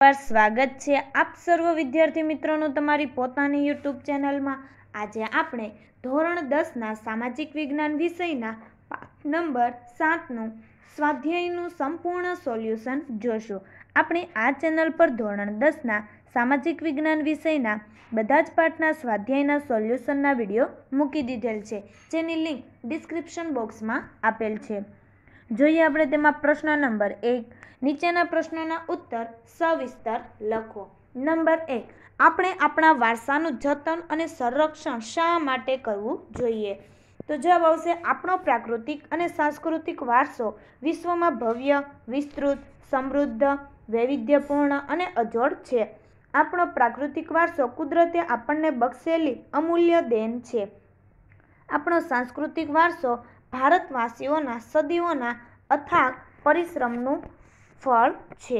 પર સ્વાગત છે આપ સર્વ વિદ્યાર્થી મિત્રોનું તમારી પોતાની યુટ્યુબ ચેનલમાં આજે આપણે ધોરણ દસના સામાજિક વિજ્ઞાન વિષયના પાઠ નંબર સાતનું સ્વાધ્યાયનું સંપૂર્ણ સોલ્યુશન જોશું આપણે આ ચેનલ પર ધોરણ દસના સામાજિક વિજ્ઞાન વિષયના બધા જ પાઠના સ્વાધ્યાયના સોલ્યુશનના વિડીયો મૂકી દીધેલ છે જેની લિંક ડિસ્ક્રિપ્શન બોક્સમાં આપેલ છે જોઈએ આપણે તેમાં પ્રશ્ન નંબર એક નીચેના પ્રશ્નોના ઉત્તર સવિસ્તર લખો નંબર એક આપણે આપણા વારસાનું જતન અને સંરક્ષણ શા માટે કરવું જોઈએ તો જવાબ આવશે આપણો પ્રાકૃતિક અને સાંસ્કૃતિક વારસો વિશ્વમાં ભવ્ય વિસ્તૃત સમૃદ્ધ વૈવિધ્યપૂર્ણ અને અજોડ છે આપણો પ્રાકૃતિક વારસો કુદરતે આપણને બક્ષેલી અમૂલ્ય દેન છે આપણો સાંસ્કૃતિક વારસો ભારતવાસીઓના સદીઓના અથાગ પરિશ્રમનું ફળ છે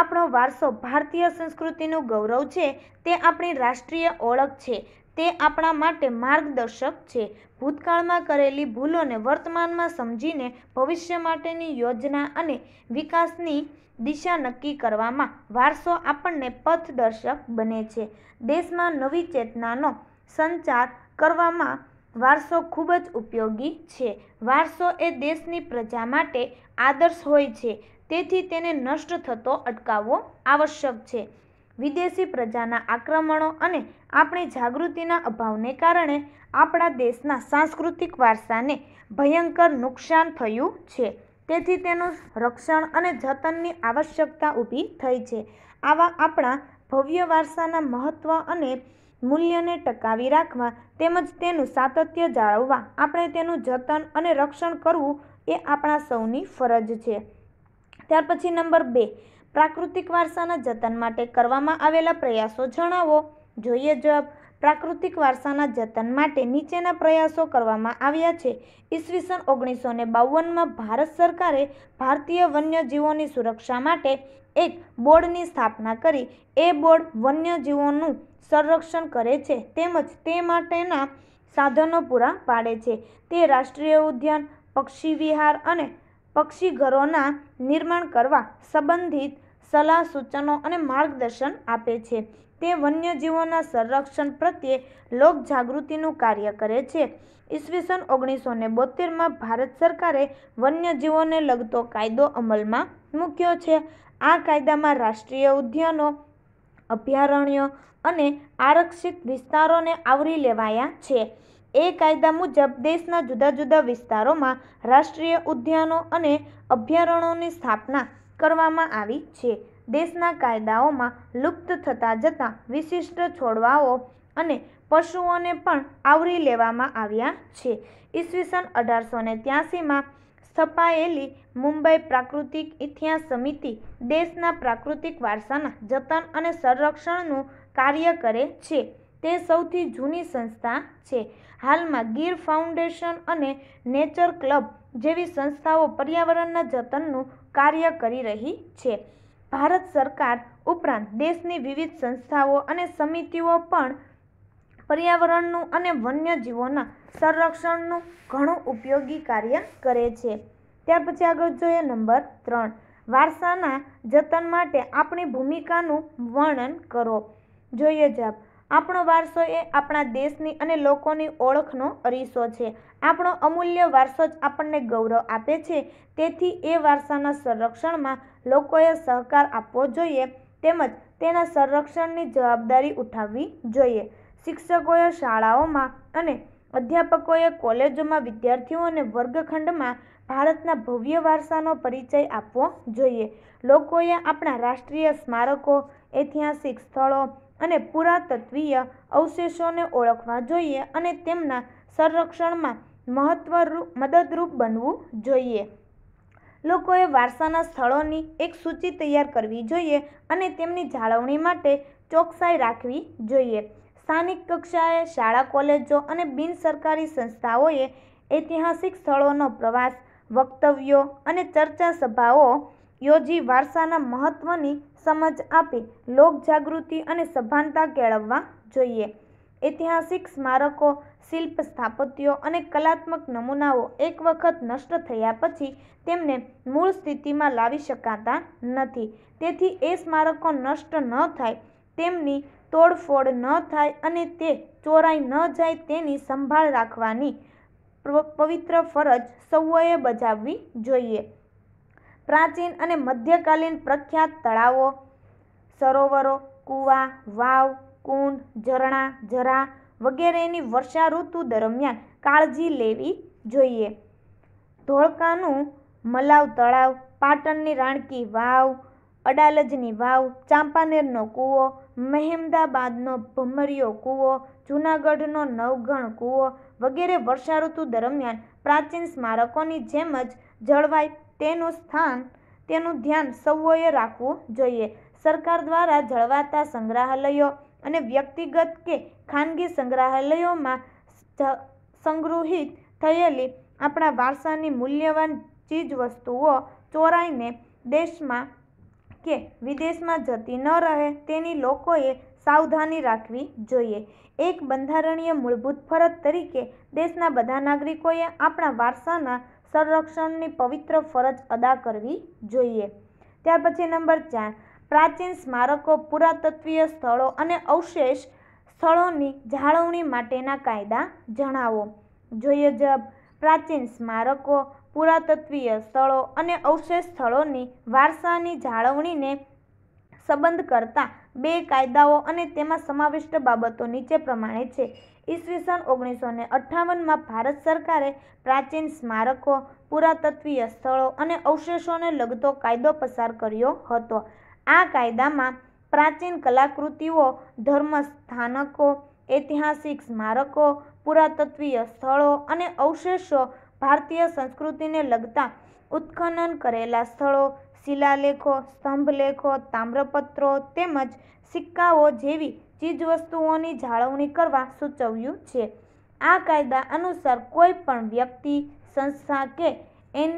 આપણો વારસો ભારતીય સંસ્કૃતિનું ગૌરવ છે તે આપણી રાષ્ટ્રીય ઓળખ છે તે આપણા માટે માર્ગદર્શક છે ભૂતકાળમાં કરેલી ભૂલોને વર્તમાનમાં સમજીને ભવિષ્ય માટેની યોજના અને વિકાસની દિશા નક્કી કરવામાં વારસો આપણને પથદર્શક બને છે દેશમાં નવી ચેતનાનો સંચાર કરવામાં વારસો ખૂબ જ ઉપયોગી છે વારસો એ દેશની પ્રજા માટે આદર્શ હોય છે તેથી તેને નષ્ટ થતો અટકાવવો આવશ્યક છે વિદેશી પ્રજાના આક્રમણો અને આપણી જાગૃતિના અભાવને કારણે આપણા દેશના સાંસ્કૃતિક વારસાને ભયંકર નુકસાન થયું છે તેથી તેનું રક્ષણ અને જતનની આવશ્યકતા ઊભી થઈ છે આવા આપણા ભવ્ય વારસાના મહત્ત્વ અને મૂલ્યને ટકાવી રાખવા તેમજ તેનું સાતત્ય જાળવવા આપણે તેનું જતન અને રક્ષણ કરવું એ આપણા સૌની ફરજ છે ત્યાર પછી નંબર બે પ્રાકૃતિક વારસાના જતન માટે કરવામાં આવેલા પ્રયાસો જણાવો જોઈએ જવાબ પ્રાકૃતિક વારસાના જતન માટે નીચેના પ્રયાસો કરવામાં આવ્યા છે ઈસવીસન ઓગણીસો ને બાવનમાં ભારત સરકારે ભારતીય વન્યજીવોની સુરક્ષા માટે એક બોર્ડની સ્થાપના કરી એ બોર્ડ વન્યજીવોનું સંરક્ષણ કરે છે તેમજ તે માટેના સાધનો પૂરા પાડે છે તે રાષ્ટ્રીય ઉદ્યાન પક્ષી વિહાર અને પક્ષીઘરોના નિર્માણ કરવા સંબંધિત સલાહ સૂચનો અને માર્ગદર્શન આપે છે તે વન્યજીવોના સંરક્ષણ પ્રત્યે લોકજાગૃતિનું કાર્ય કરે છે ઈસવીસન ઓગણીસો ને બોતેરમાં ભારત સરકારે વન્યજીવોને લગતો કાયદો અમલમાં મૂક્યો છે આ કાયદામાં રાષ્ટ્રીય ઉદ્યાનો અભયારણ્યો અને આરક્ષિત વિસ્તારોને આવરી લેવાયા છે એ કાયદા મુજબ દેશના જુદા જુદા વિસ્તારોમાં રાષ્ટ્રીય ઉદ્યાનો અને અભયારણ્યોની સ્થાપના કરવામાં આવી છે દેશના કાયદાઓમાં લુપ્ત થતા જતા વિશિષ્ટ છોડવાઓ અને પશુઓને પણ આવરી લેવામાં આવ્યા છે ઈસવીસન અઢારસો ને ત્યાસીમાં સ્થપાયેલી મુંબઈ પ્રાકૃતિક ઇતિહાસ સમિતિ દેશના પ્રાકૃતિક વારસાના જતન અને સંરક્ષણનું કાર્ય કરે છે તે સૌથી જૂની સંસ્થા છે હાલમાં ગીર ફાઉન્ડેશન અને નેચર ક્લબ જેવી સંસ્થાઓ પર્યાવરણના જતનનું કાર્ય કરી રહી છે ભારત સરકાર ઉપરાંત દેશની વિવિધ સંસ્થાઓ અને સમિતિઓ પણ પર્યાવરણનું અને વન્યજીવોના સંરક્ષણનું ઘણું ઉપયોગી કાર્ય કરે છે ત્યાર પછી આગળ જોઈએ નંબર ત્રણ વારસાના જતન માટે આપણી ભૂમિકાનું વર્ણન કરો જોઈએ જાપ આપણો વારસો એ આપણા દેશની અને લોકોની ઓળખનો અરીસો છે આપણો અમૂલ્ય વારસો જ આપણને ગૌરવ આપે છે તેથી એ વારસાના સંરક્ષણમાં લોકોએ સહકાર આપવો જોઈએ તેમજ તેના સંરક્ષણની જવાબદારી ઉઠાવવી જોઈએ શિક્ષકોએ શાળાઓમાં અને અધ્યાપકોએ કોલેજોમાં વિદ્યાર્થીઓને વર્ગખંડમાં ભારતના ભવ્ય વારસાનો પરિચય આપવો જોઈએ લોકોએ આપણા રાષ્ટ્રીય સ્મારકો ઐતિહાસિક સ્થળો અને પુરાતત્વીય અવશેષોને ઓળખવા જોઈએ અને તેમના સંરક્ષણમાં મહત્વરૂપ મદદરૂપ બનવું જોઈએ લોકોએ વારસાના સ્થળોની એક સૂચિ તૈયાર કરવી જોઈએ અને તેમની જાળવણી માટે ચોકસાઈ રાખવી જોઈએ સ્થાનિક કક્ષાએ શાળા કોલેજો અને બિન સરકારી સંસ્થાઓએ ઐતિહાસિક સ્થળોનો પ્રવાસ વક્તવ્યો અને ચર્ચા સભાઓ યોજી વારસાના મહત્ત્વની સમજ આપી લોકજાગૃતિ અને સભાનતા કેળવવા જોઈએ ઐતિહાસિક સ્મારકો શિલ્પ સ્થાપત્યો અને કલાત્મક નમૂનાઓ એક વખત નષ્ટ થયા પછી તેમને મૂળ સ્થિતિમાં લાવી શકાતા નથી તેથી એ સ્મારકો નષ્ટ ન થાય તેમની તોડફોડ ન થાય અને તે ચોરાઈ ન જાય તેની સંભાળ રાખવાની પવિત્ર ફરજ સૌએ બજાવવી જોઈએ પ્રાચીન અને મધ્યકાલીન પ્રખ્યાત તળાવો સરોવરો કૂવા વાવ કુંડ ઝરણા ઝરા વગેરેની વર્ષા ઋતુ દરમિયાન કાળજી લેવી જોઈએ ધોળકાનું મલાવ તળાવ પાટણની રાણકી વાવ અડાલજની વાવ ચાંપાનેરનો કૂવો મહેમદાબાદનો ભમરિયો કૂવો જૂનાગઢનો નવઘણ કૂવો વગેરે વર્ષાઋતુ દરમિયાન પ્રાચીન સ્મારકોની જેમ જ જળવાય તેનું સ્થાન તેનું ધ્યાન સૌએ રાખવું જોઈએ સરકાર દ્વારા જળવાતા સંગ્રહાલયો અને વ્યક્તિગત કે ખાનગી સંગ્રહાલયોમાં સંગૃહિત થયેલી આપણા વારસાની મૂલ્યવાન ચીજવસ્તુઓ ચોરાઈને દેશમાં કે વિદેશમાં જતી ન રહે તેની લોકોએ સાવધાની રાખવી જોઈએ એક બંધારણીય મૂળભૂત ફરજ તરીકે દેશના બધા નાગરિકોએ આપણા વારસાના સંરક્ષણની પવિત્ર ફરજ અદા કરવી જોઈએ ત્યાર પછી નંબર ચાર પ્રાચીન સ્મારકો પુરાતત્વીય સ્થળો અને અવશેષ સ્થળોની જાળવણી માટેના કાયદા જણાવો જોઈએ જબ પ્રાચીન સ્મારકો પુરાતત્વીય સ્થળો અને અવશેષ સ્થળોની વારસાની જાળવણીને સંબંધ કરતા બે કાયદાઓ અને તેમાં સમાવિષ્ટ બાબતો નીચે પ્રમાણે છે ઈસવીસન ઓગણીસો ને અઠ્ઠાવનમાં ભારત સરકારે પ્રાચીન સ્મારકો પુરાતત્વીય સ્થળો અને અવશેષોને લગતો કાયદો પસાર કર્યો હતો આ કાયદામાં પ્રાચીન કલાકૃતિઓ ધર્મ સ્થાનકો ઐતિહાસિક સ્મારકો પુરાતત્વીય સ્થળો અને અવશેષો ભારતીય સંસ્કૃતિને લગતા ઉત્ખનન કરેલા સ્થળો શિલાલેખો સ્તંભલેખો તામ્રપત્રો તેમજ સિક્કાઓ જેવી ચીજવસ્તુઓની જાળવણી કરવા સૂચવ્યું છે આ કાયદા અનુસાર કોઈ પણ વ્યક્તિ સંસ્થા કે એન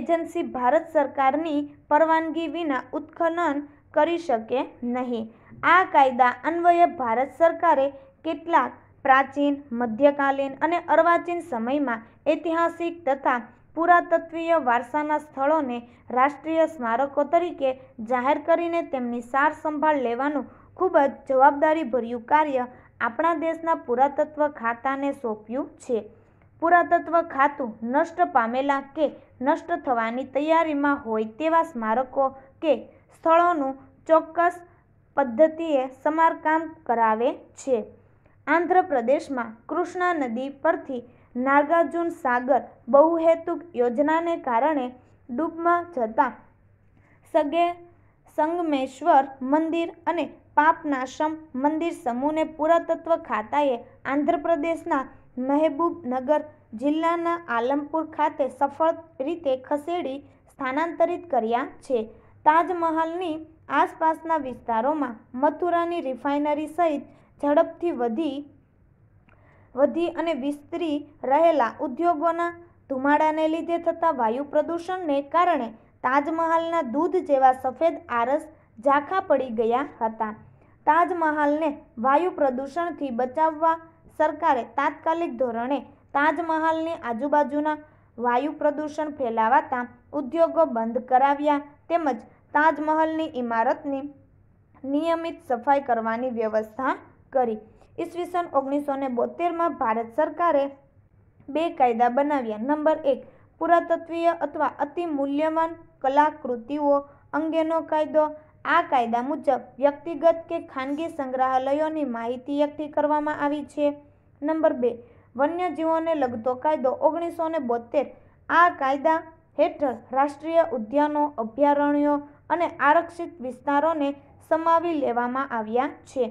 એજન્સી ભારત સરકારની પરવાનગી વિના ઉત્ખનન કરી શકે નહીં આ કાયદા અન્વયે ભારત સરકારે કેટલાક પ્રાચીન મધ્યકાલીન અને અર્વાચીન સમયમાં ઐતિહાસિક તથા પુરાતત્વીય વારસાના સ્થળોને રાષ્ટ્રીય સ્મારકો તરીકે જાહેર કરીને તેમની સાર સંભાળ લેવાનું ખૂબ જ જવાબદારીભર્યું કાર્ય આપણા દેશના પુરાતત્વ ખાતાને સોંપ્યું છે પુરાતત્વ ખાતું નષ્ટ પામેલા કે નષ્ટ થવાની તૈયારીમાં હોય તેવા સ્મારકો કે સ્થળોનું ચોક્કસ પદ્ધતિએ સમારકામ કરાવે છે આંધ્રપ્રદેશમાં કૃષ્ણા નદી પરથી નાગાર્જુન સાગર બહુહેતુક યોજનાને કારણે ડૂબમાં જતા સગે સંગમેશ્વર મંદિર અને પાપનાશમ મંદિર સમૂહને પુરાતત્વ ખાતાએ આંધ્રપ્રદેશના મહેબૂબનગર જિલ્લાના આલમપુર ખાતે સફળ રીતે ખસેડી સ્થાનાંતરિત કર્યા છે તાજમહાલની આસપાસના વિસ્તારોમાં મથુરાની રિફાઇનરી સહિત ઝડપથી વધી વધી અને વિસ્તરી રહેલા ઉદ્યોગોના ધુમાડાને લીધે થતા વાયુ પ્રદૂષણને કારણે તાજમહાલના દૂધ જેવા સફેદ આરસ ઝાંખા પડી ગયા હતા તાજમહાલને વાયુ પ્રદૂષણથી બચાવવા સરકારે તાત્કાલિક ધોરણે તાજમહાલની આજુબાજુના વાયુ પ્રદૂષણ ફેલાવાતા ઉદ્યોગો બંધ કરાવ્યા તેમજ તાજમહલની ઇમારતની નિયમિત સફાઈ કરવાની વ્યવસ્થા કરી ઈસવીસન ઓગણીસો ને બોતેરમાં ભારત સરકારે બે કાયદા બનાવ્યા નંબર એક પુરાતત્વીય અથવા અતિ મૂલ્યવાન કલાકૃતિઓ અંગેનો કાયદો આ કાયદા મુજબ વ્યક્તિગત કે ખાનગી સંગ્રહાલયોની માહિતી એકઠી કરવામાં આવી છે નંબર બે વન્યજીવોને લગતો કાયદો ઓગણીસો ને બોતેર આ કાયદા હેઠળ રાષ્ટ્રીય ઉદ્યાનો અભયારણ્યો અને આરક્ષિત વિસ્તારોને સમાવી લેવામાં આવ્યા છે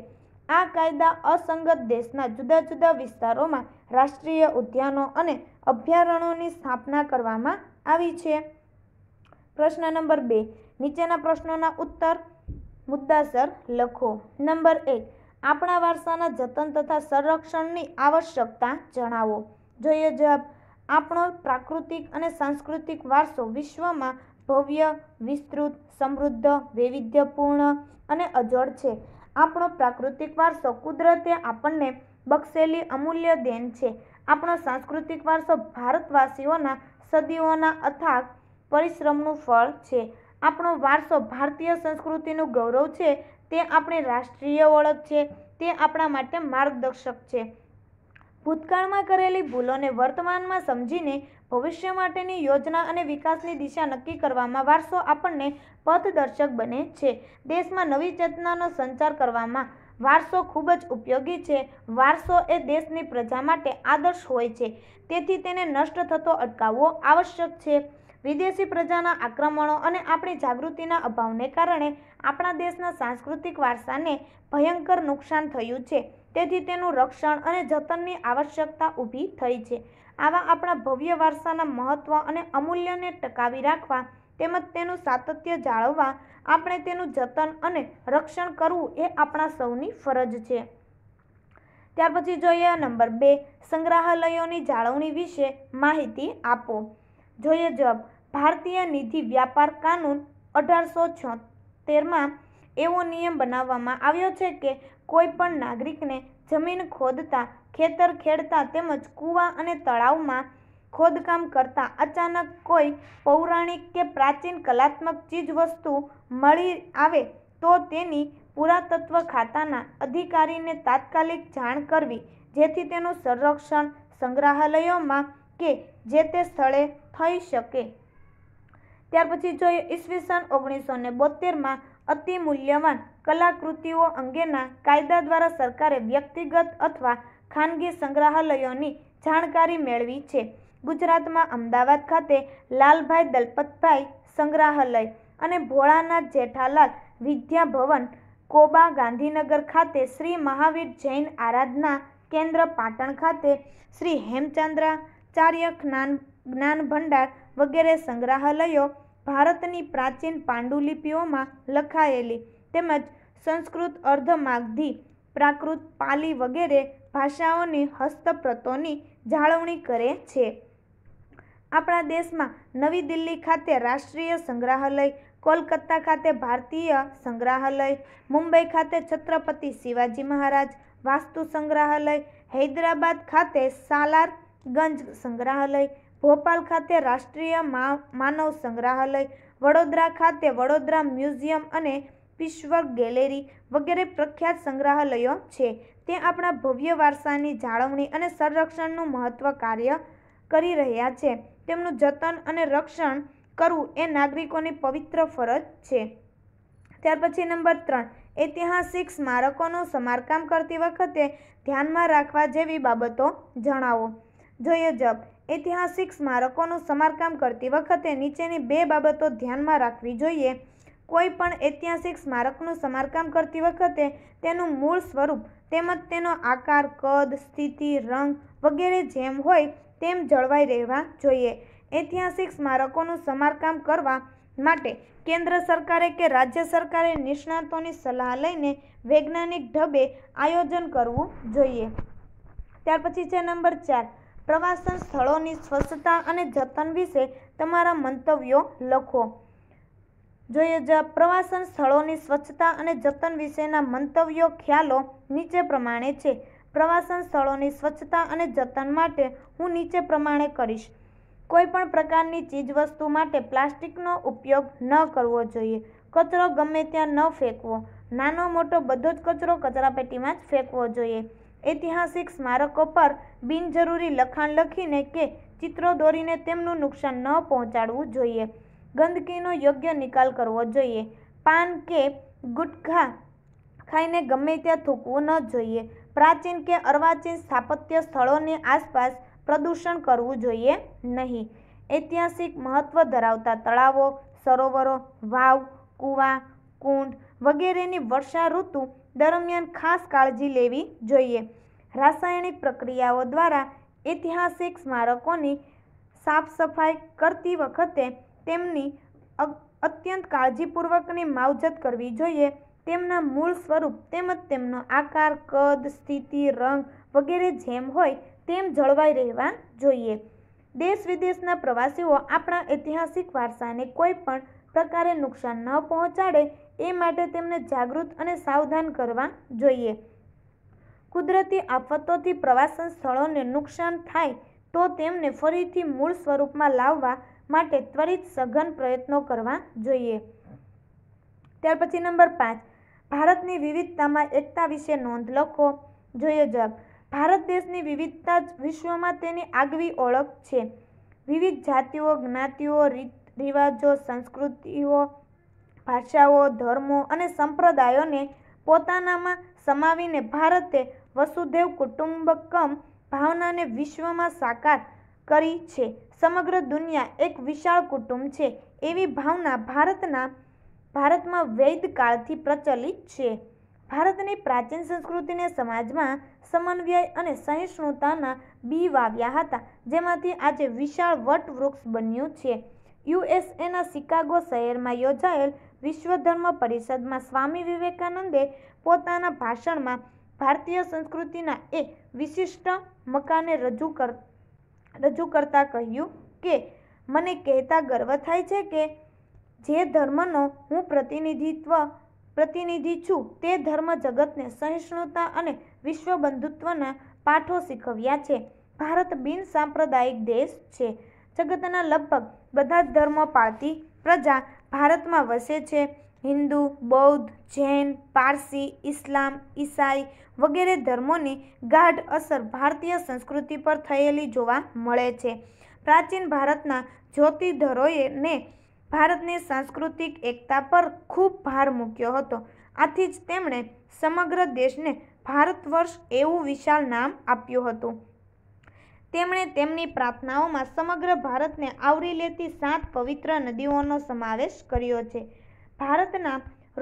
આ કાયદા અસંગત દેશના જુદા જુદા વિસ્તારોમાં રાષ્ટ્રીય ઉદ્યાનો અને અભયારણ્યોની સ્થાપના કરવામાં આવી છે પ્રશ્ન નંબર બે નીચેના પ્રશ્નોના ઉત્તર મુદ્દાસર લખો નંબર એક આપણા વારસાના જતન તથા સંરક્ષણની આવશ્યકતા જણાવો જોઈએ જવાબ આપણો પ્રાકૃતિક અને સાંસ્કૃતિક વારસો વિશ્વમાં ભવ્ય વિસ્તૃત સમૃદ્ધ વૈવિધ્યપૂર્ણ અને અજોડ છે આપણો પ્રાકૃતિક વારસો કુદરતે આપણને બક્ષેલી અમૂલ્ય દેન છે આપણો સાંસ્કૃતિક વારસો ભારતવાસીઓના સદીઓના અથાગ પરિશ્રમનું ફળ છે આપણો વારસો ભારતીય સંસ્કૃતિનું ગૌરવ છે તે આપણી રાષ્ટ્રીય ઓળખ છે તે આપણા માટે માર્ગદર્શક છે ભૂતકાળમાં કરેલી ભૂલોને વર્તમાનમાં સમજીને ભવિષ્ય માટેની યોજના અને વિકાસની દિશા નક્કી કરવામાં વારસો આપણને પથદર્શક બને છે દેશમાં નવી ચેતનાનો સંચાર કરવામાં વારસો ખૂબ જ ઉપયોગી છે વારસો એ દેશની પ્રજા માટે આદર્શ હોય છે તેથી તેને નષ્ટ થતો અટકાવવો આવશ્યક છે વિદેશી પ્રજાના આક્રમણો અને આપણી જાગૃતિના અભાવને કારણે આપણા દેશના સાંસ્કૃતિક વારસાને ભયંકર નુકસાન થયું છે તેથી તેનું રક્ષણ અને જતનની આવશ્યકતા ઊભી થઈ છે આવા આપણા ભવ્ય વારસાના મહત્ત્વ અને અમૂલ્યને ટકાવી રાખવા તેમજ તેનું સાતત્ય જાળવવા આપણે તેનું જતન અને રક્ષણ કરવું એ આપણા સૌની ફરજ છે ત્યાર પછી જોઈએ નંબર બે સંગ્રહાલયોની જાળવણી વિશે માહિતી આપો જોઈએ જવાબ ભારતીય નિધિ વ્યાપાર કાનૂન અઢારસો છોતેરમાં એવો નિયમ બનાવવામાં આવ્યો છે કે કોઈ પણ નાગરિકને જમીન ખોદતા ખેતર ખેડતા તેમજ કૂવા અને તળાવમાં ખોદકામ કરતા અચાનક કોઈ પૌરાણિક કે પ્રાચીન કલાત્મક ચીજવસ્તુ મળી આવે તો તેની પુરાતત્વ ખાતાના અધિકારીને તાત્કાલિક જાણ કરવી જેથી તેનું સંરક્ષણ સંગ્રહાલયોમાં કે જે તે સ્થળે થઈ શકે ત્યાર પછી જોઈએ ઈસવીસન ઓગણીસો ને બોતેરમાં અતિ મૂલ્યવાન કલાકૃતિઓ અંગેના કાયદા દ્વારા સરકારે વ્યક્તિગત અથવા ખાનગી સંગ્રહાલયોની જાણકારી મેળવી છે ગુજરાતમાં અમદાવાદ ખાતે લાલભાઈ દલપતભાઈ સંગ્રહાલય અને ભોળાનાથ જેઠાલાલ વિદ્યાભવન કોબા ગાંધીનગર ખાતે શ્રી મહાવીર જૈન આરાધના કેન્દ્ર પાટણ ખાતે શ્રી હેમચંદ્રાચાર્ય જ્ઞાન જ્ઞાન ભંડાર વગેરે સંગ્રહાલયો ભારતની પ્રાચીન પાંડુલિપિઓમાં લખાયેલી તેમજ સંસ્કૃત અર્ધમાગધી પ્રાકૃત પાલી વગેરે ભાષાઓની હસ્તપ્રતોની જાળવણી કરે છે આપણા દેશમાં નવી દિલ્હી ખાતે રાષ્ટ્રીય સંગ્રહાલય કોલકાતા ખાતે ભારતીય સંગ્રહાલય મુંબઈ ખાતે છત્રપતિ શિવાજી મહારાજ વાસ્તુ સંગ્રહાલય હૈદરાબાદ ખાતે સાલારગંજ સંગ્રહાલય ભોપાલ ખાતે રાષ્ટ્રીય માનવ સંગ્રહાલય વડોદરા ખાતે વડોદરા મ્યુઝિયમ અને વિશ્વ ગેલેરી વગેરે પ્રખ્યાત સંગ્રહાલયો છે તે આપણા ભવ્ય વારસાની જાળવણી અને સંરક્ષણનું મહત્વ કાર્ય કરી રહ્યા છે તેમનું જતન અને રક્ષણ કરવું એ નાગરિકોની પવિત્ર ફરજ છે ત્યાર પછી નંબર ત્રણ ઐતિહાસિક સ્મારકોનું સમારકામ કરતી વખતે ધ્યાનમાં રાખવા જેવી બાબતો જણાવો જોઈએ જબ ઐતિહાસિક સ્મારકોનું સમારકામ કરતી વખતે નીચેની બે બાબતો ધ્યાનમાં રાખવી જોઈએ કોઈ પણ ઐતિહાસિક સ્મારકનું સમારકામ કરતી વખતે તેનું મૂળ સ્વરૂપ તેમજ તેનો આકાર કદ સ્થિતિ રંગ વગેરે જેમ હોય તેમ જળવાઈ રહેવા જોઈએ ઐતિહાસિક સ્મારકોનું સમારકામ કરવા માટે કેન્દ્ર સરકારે કે રાજ્ય સરકારે નિષ્ણાતોની સલાહ લઈને વૈજ્ઞાનિક ઢબે આયોજન કરવું જોઈએ ત્યાર પછી છે નંબર ચાર પ્રવાસન સ્થળોની સ્વચ્છતા અને જતન વિશે તમારા મંતવ્યો લખો જોઈએ જ પ્રવાસન સ્થળોની સ્વચ્છતા અને જતન વિશેના મંતવ્યો ખ્યાલો નીચે પ્રમાણે છે પ્રવાસન સ્થળોની સ્વચ્છતા અને જતન માટે હું નીચે પ્રમાણે કરીશ કોઈપણ પ્રકારની ચીજવસ્તુ માટે પ્લાસ્ટિકનો ઉપયોગ ન કરવો જોઈએ કચરો ગમે ત્યાં ન ફેંકવો નાનો મોટો બધો જ કચરો કચરાપેટીમાં જ ફેંકવો જોઈએ ઐતિહાસિક સ્મારકો પર બિનજરૂરી લખાણ લખીને કે ચિત્રો દોરીને તેમનું નુકસાન ન પહોંચાડવું જોઈએ ગંદકીનો યોગ્ય નિકાલ કરવો જોઈએ પાન કે ગુટખા ખાઈને ગમે ત્યાં થૂકવું ન જોઈએ પ્રાચીન કે અર્વાચીન સ્થાપત્ય સ્થળોની આસપાસ પ્રદૂષણ કરવું જોઈએ નહીં ઐતિહાસિક મહત્ત્વ ધરાવતા તળાવો સરોવરો વાવ કૂવા કુંડ વગેરેની વર્ષા ઋતુ દરમિયાન ખાસ કાળજી લેવી જોઈએ રાસાયણિક પ્રક્રિયાઓ દ્વારા ઐતિહાસિક સ્મારકોની સાફ સફાઈ કરતી વખતે તેમની અત્યંત કાળજીપૂર્વકની માવજત કરવી જોઈએ તેમના મૂળ સ્વરૂપ તેમજ તેમનો આકાર કદ સ્થિતિ રંગ વગેરે જેમ હોય તેમ જળવાઈ રહેવા જોઈએ દેશ વિદેશના પ્રવાસીઓ આપણા ઐતિહાસિક વારસાને કોઈ પણ પ્રકારે નુકસાન ન પહોંચાડે એ માટે તેમને જાગૃત અને સાવધાન કરવા જોઈએ કુદરતી આફતોથી પ્રવાસન સ્થળોને નુકસાન થાય તો તેમને ફરીથી મૂળ સ્વરૂપમાં લાવવા માટે ત્વરિત સઘન પ્રયત્નો કરવા જોઈએ ત્યાર પછી નંબર પાંચ ભારતની વિવિધતામાં એકતા વિશે નોંધ લખો જોઈએ જવાબ ભારત દેશની વિવિધતા જ વિશ્વમાં તેની આગવી ઓળખ છે વિવિધ જાતિઓ જ્ઞાતિઓ રીત રિવાજો સંસ્કૃતિઓ ભાષાઓ ધર્મો અને સંપ્રદાયોને પોતાનામાં સમાવીને ભારતે વસુધૈવ કુટુંબકમ ભાવનાને વિશ્વમાં સાકાર કરી છે સમગ્ર દુનિયા એક વિશાળ કુટુંબ છે એવી ભાવના ભારતના ભારતમાં વૈદકાળથી પ્રચલિત છે ભારતની પ્રાચીન સંસ્કૃતિને સમાજમાં સમન્વય અને સહિષ્ણુતાના બી વાવ્યા હતા જેમાંથી આજે વિશાળ વટવૃક્ષ બન્યું છે યુએસએના શિકાગો શહેરમાં યોજાયેલ વિશ્વધર્મ પરિષદમાં સ્વામી વિવેકાનંદે પોતાના ભાષણમાં ભારતીય સંસ્કૃતિના એક વિશિષ્ટ મકાને રજૂ કર રજૂ કરતાં કહ્યું કે મને કહેતા ગર્વ થાય છે કે જે ધર્મનો હું પ્રતિનિધિત્વ પ્રતિનિધિ છું તે ધર્મ જગતને સહિષ્ણુતા અને વિશ્વ બંધુત્વના પાઠો શીખવ્યા છે ભારત બિન સાંપ્રદાયિક દેશ છે જગતના લગભગ બધા જ ધર્મ પાળતી પ્રજા ભારતમાં વસે છે હિન્દુ બૌદ્ધ જૈન પારસી ઇસ્લામ ઈસાઈ વગેરે ધર્મોની ગાઢ અસર ભારતીય સંસ્કૃતિ પર થયેલી જોવા મળે છે પ્રાચીન ભારતના જ્યોતિધરોએ ભારતની સાંસ્કૃતિક એકતા પર ખૂબ ભાર મૂક્યો હતો આથી જ તેમણે સમગ્ર દેશને ભારત વર્ષ એવું વિશાળ નામ આપ્યું હતું તેમણે તેમની પ્રાર્થનાઓમાં સમગ્ર ભારતને આવરી લેતી સાત પવિત્ર નદીઓનો સમાવેશ કર્યો છે ભારતના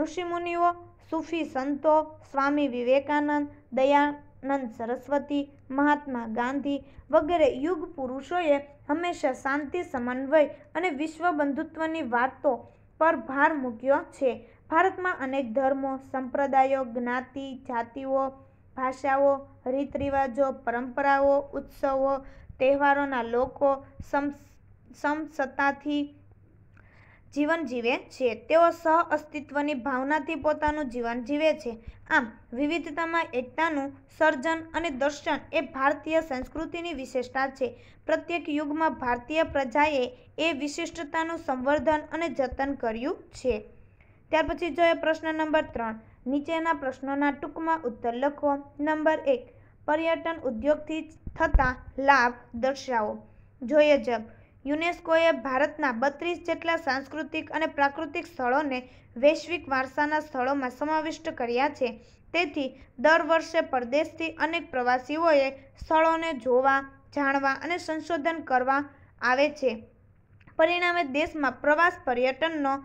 ઋષિમુનિઓ સૂફી સંતો સ્વામી વિવેકાનંદ દયાનંદ સરસ્વતી મહાત્મા ગાંધી વગેરે યુગ પુરુષોએ હંમેશા શાંતિ સમન્વય અને વિશ્વ બંધુત્વની વાતો પર ભાર મૂક્યો છે ભારતમાં અનેક ધર્મો સંપ્રદાયો જ્ઞાતિ જાતિઓ ભાષાઓ રીત રિવાજો પરંપરાઓ ઉત્સવો તહેવારોના લોકો સમ સમસત્તાથી જીવન જીવે છે તેઓ સહ અસ્તિત્વની ભાવનાથી પોતાનું જીવન જીવે છે આમ વિવિધતામાં એકતાનું સર્જન અને દર્શન એ ભારતીય સંસ્કૃતિની વિશેષતા છે પ્રત્યેક યુગમાં ભારતીય પ્રજાએ એ વિશિષ્ટતાનું સંવર્ધન અને જતન કર્યું છે ત્યાર પછી જોઈએ પ્રશ્ન નંબર ત્રણ નીચેના પ્રશ્નોના ટૂંકમાં ઉત્તર લખો નંબર એક પર્યટન ઉદ્યોગથી થતા લાભ દર્શાવો જોઈએ જબ યુનેસ્કોએ ભારતના બત્રીસ જેટલા સાંસ્કૃતિક અને પ્રાકૃતિક સ્થળોને વૈશ્વિક વારસાના સ્થળોમાં સમાવિષ્ટ કર્યા છે તેથી દર વર્ષે પરદેશથી અનેક પ્રવાસીઓએ સ્થળોને જોવા જાણવા અને સંશોધન કરવા આવે છે પરિણામે દેશમાં પ્રવાસ પર્યટનનો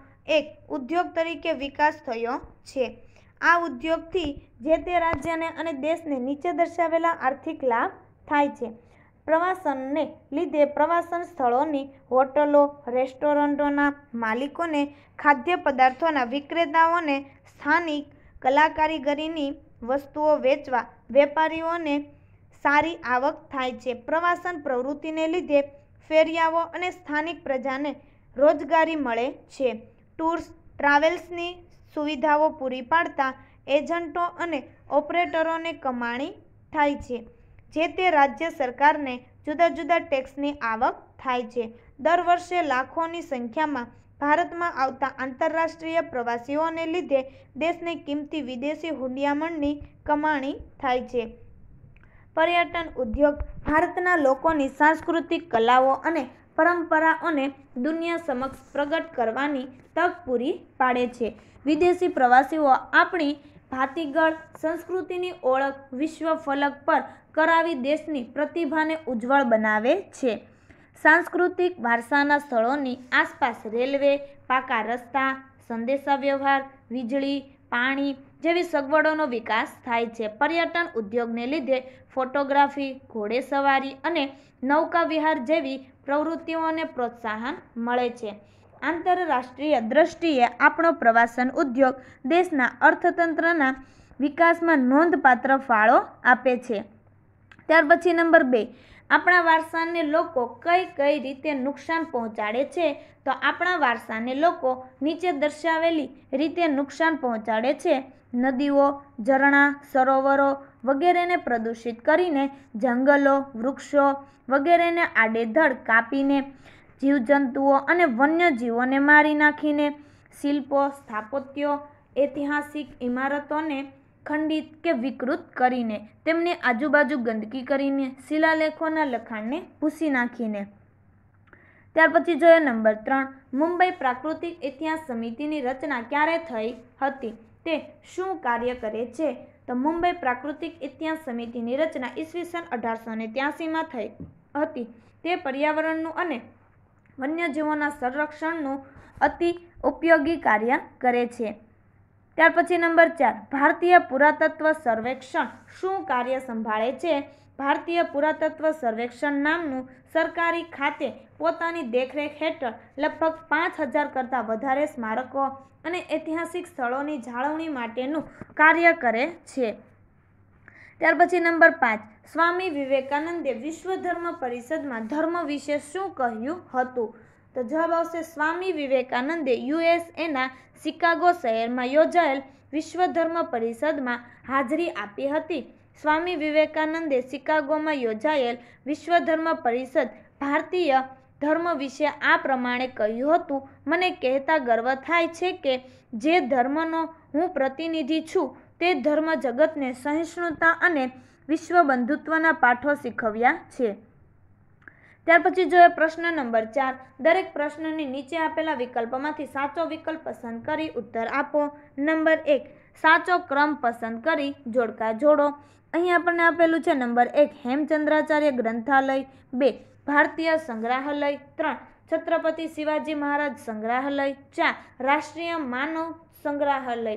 એક ઉદ્યોગ તરીકે વિકાસ થયો છે આ ઉદ્યોગથી જે તે રાજ્યને અને દેશને નીચે દર્શાવેલા આર્થિક લાભ થાય છે પ્રવાસનને લીધે પ્રવાસન સ્થળોની હોટલો રેસ્ટોરન્ટોના માલિકોને ખાદ્ય પદાર્થોના વિક્રેતાઓને સ્થાનિક કલાકારીગરીની વસ્તુઓ વેચવા વેપારીઓને સારી આવક થાય છે પ્રવાસન પ્રવૃત્તિને લીધે ફેરિયાઓ અને સ્થાનિક પ્રજાને રોજગારી મળે છે ટૂર્સ ટ્રાવેલ્સની સુવિધાઓ પૂરી પાડતા એજન્ટો અને ઓપરેટરોને કમાણી થાય છે જે તે રાજ્ય સરકારને જુદા જુદા ટેક્સની આવક થાય છે દર વર્ષે લાખોની સંખ્યામાં ભારતમાં આવતા આંતરરાષ્ટ્રીય પ્રવાસીઓને લીધે દેશની કિંમતી વિદેશી હુંડિયામણની કમાણી થાય છે પર્યટન ઉદ્યોગ ભારતના લોકોની સાંસ્કૃતિક કલાઓ અને પરંપરાઓને દુનિયા સમક્ષ પ્રગટ કરવાની તક પૂરી પાડે છે વિદેશી પ્રવાસીઓ આપણી ભાતીગળ સંસ્કૃતિની ઓળખ વિશ્વ ફલક પર કરાવી દેશની પ્રતિભાને ઉજ્જવળ બનાવે છે સાંસ્કૃતિક વારસાના સ્થળોની આસપાસ રેલવે પાકા રસ્તા સંદેશાવ્યવહાર વીજળી પાણી જેવી સગવડોનો વિકાસ થાય છે પર્યટન ઉદ્યોગને લીધે ફોટોગ્રાફી ઘોડેસવારી અને નૌકા વિહાર જેવી પ્રવૃત્તિઓને પ્રોત્સાહન મળે છે આંતરરાષ્ટ્રીય દ્રષ્ટિએ આપણો પ્રવાસન ઉદ્યોગ દેશના અર્થતંત્રના વિકાસમાં નોંધપાત્ર ફાળો આપે છે ત્યાર પછી નંબર બે આપણા વારસાને લોકો કઈ કઈ રીતે નુકસાન પહોંચાડે છે તો આપણા વારસાને લોકો નીચે દર્શાવેલી રીતે નુકસાન પહોંચાડે છે નદીઓ ઝરણાં સરોવરો વગેરેને પ્રદૂષિત કરીને જંગલો વૃક્ષો વગેરેને આડેધડ કાપીને જીવજંતુઓ અને વન્યજીવોને મારી નાખીને શિલ્પો સ્થાપત્યો ઐતિહાસિક ઇમારતોને ખંડિત કે વિકૃત કરીને તેમની આજુબાજુ ગંદકી કરીને શિલાલેખોના લખાણને ભૂસી નાખીને ત્યાર પછી જોયો નંબર ત્રણ મુંબઈ પ્રાકૃતિક ઇતિહાસ સમિતિની રચના ક્યારે થઈ હતી તે શું કાર્ય કરે છે તો મુંબઈ પ્રાકૃતિક ઇતિહાસ સમિતિની રચના ઈસવીસન અઢારસો ને ત્યાસીમાં થઈ હતી તે પર્યાવરણનું અને વન્યજીવોના સંરક્ષણનું અતિ ઉપયોગી કાર્ય કરે છે ત્યાર પછી નંબર ચાર ભારતીય પુરાતત્વ સર્વેક્ષણ શું કાર્ય સંભાળે છે ભારતીય પુરાતત્વ સર્વેક્ષણ નામનું સરકારી ખાતે પોતાની દેખરેખ હેઠળ લગભગ પાંચ હજાર કરતાં વધારે સ્મારકો અને ઐતિહાસિક સ્થળોની જાળવણી માટેનું કાર્ય કરે છે ત્યાર પછી નંબર પાંચ સ્વામી વિવેકાનંદે વિશ્વ ધર્મ પરિષદમાં ધર્મ વિશે શું કહ્યું હતું તો જવાબ આવશે સ્વામી વિવેકાનંદે યુએસએના શિકાગો શહેરમાં યોજાયેલ વિશ્વધર્મ પરિષદમાં હાજરી આપી હતી સ્વામી વિવેકાનંદે શિકાગોમાં યોજાયેલ વિશ્વધર્મ પરિષદ ભારતીય ધર્મ વિશે આ પ્રમાણે કહ્યું હતું મને કહેતા ગર્વ થાય છે કે જે ધર્મનો હું પ્રતિનિધિ છું તે ધર્મ જગતને સહિષ્ણુતા અને વિશ્વ બંધુત્વના પાઠો શીખવ્યા છે ત્યાર પછી જોઈએ પ્રશ્ન નંબર ચાર દરેક પ્રશ્નની નીચે આપેલા વિકલ્પમાંથી સાચો વિકલ્પ પસંદ કરી ઉત્તર આપો નંબર એક સાચો ક્રમ પસંદ કરી જોડકા જોડો અહીં આપણને આપેલું છે નંબર એક હેમચંદ્રાચાર્ય ગ્રંથાલય બે ભારતીય સંગ્રહાલય ત્રણ છત્રપતિ શિવાજી મહારાજ સંગ્રહાલય ચાર રાષ્ટ્રીય માનવ સંગ્રહાલય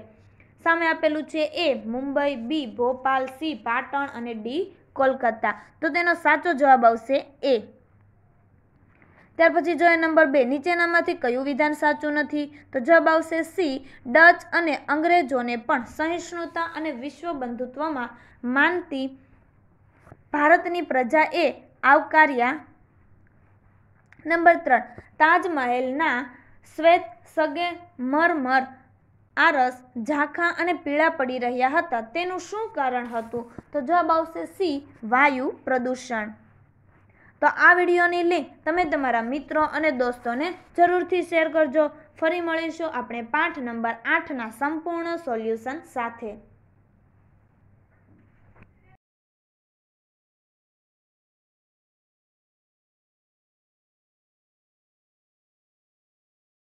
સામે આપેલું છે A Mumbai B Bhopal C Patan અને ડી કોલકાતા તો તેનો સાચો જવાબ આવશે એ ત્યાર પછી જોઈએ નંબર બે નીચેનામાંથી કયું વિધાન સાચું નથી તો જવાબ આવશે સી ડચ અને અંગ્રેજોને પણ સહિષ્ણુતા અને વિશ્વ બંધુત્વમાં માનતી ભારતની પ્રજાએ આવકાર્યા નંબર ત્રણ તાજમહેલના શ્વેત સગે મરમર આરસ ઝાંખા અને પીળા પડી રહ્યા હતા તેનું શું કારણ હતું તો જવાબ આવશે સી વાયુ પ્રદૂષણ તો આ વિડીયોની લિંક તમે તમારા મિત્રો અને દોસ્તોને જરૂરથી શેર કરજો ફરી મળીશું આપણે પાઠ નંબર આઠના સંપૂર્ણ સોલ્યુશન સાથે